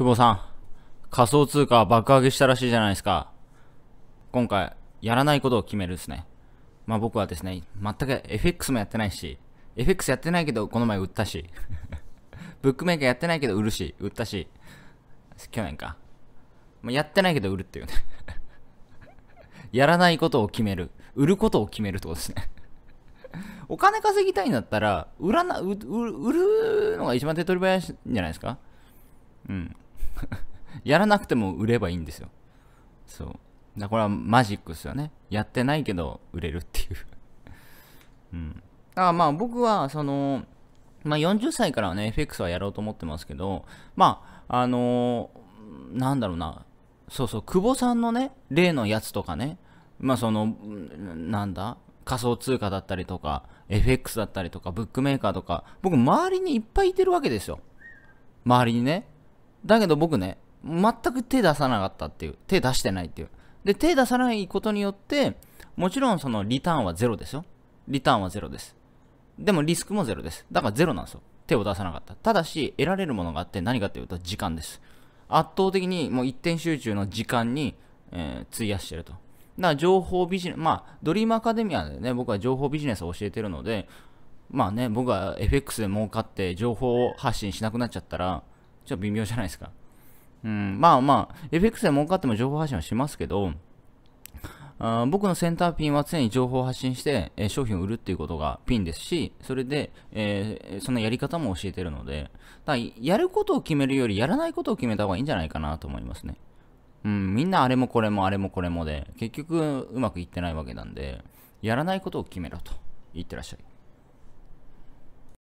久保さん、仮想通貨爆上げしたらしいじゃないですか。今回、やらないことを決めるですね。まあ僕はですね、全く FX もやってないし、FX やってないけどこの前売ったし、ブックメーカーやってないけど売るし、売ったし、去年か。まあ、やってないけど売るっていうね やらないことを決める。売ることを決めるってことですねお金稼ぎたいんだったら、売らな、売るのが一番手取り早いんじゃないですかうん。やらなくても売ればいいんですよ。そう。だこれはマジックですよね。やってないけど売れるっていう うん。あまあ僕は、その、まあ40歳からね、FX はやろうと思ってますけど、まあ、あのー、なんだろうな、そうそう、久保さんのね、例のやつとかね、まあその、なんだ、仮想通貨だったりとか、FX だったりとか、ブックメーカーとか、僕周りにいっぱいいてるわけですよ。周りにね。だけど僕ね、全く手出さなかったっていう。手出してないっていう。で、手出さないことによって、もちろんそのリターンはゼロですよ。リターンはゼロです。でもリスクもゼロです。だからゼロなんですよ。手を出さなかった。ただし、得られるものがあって何かというと時間です。圧倒的にもう一点集中の時間に、えー、費やしてると。だから情報ビジネス、まあ、ドリームアカデミアでね、僕は情報ビジネスを教えてるので、まあね、僕は FX で儲かって情報を発信しなくなっちゃったら、ちょっと微妙じゃないですか。うん、まあまあ、FX で儲かっても情報発信はしますけど、あ僕のセンターピンは常に情報を発信して、え商品を売るっていうことがピンですし、それで、えー、そのやり方も教えてるので、だやることを決めるより、やらないことを決めた方がいいんじゃないかなと思いますね。うん、みんなあれもこれもあれもこれもで、結局うまくいってないわけなんで、やらないことを決めろと言ってらっしゃい。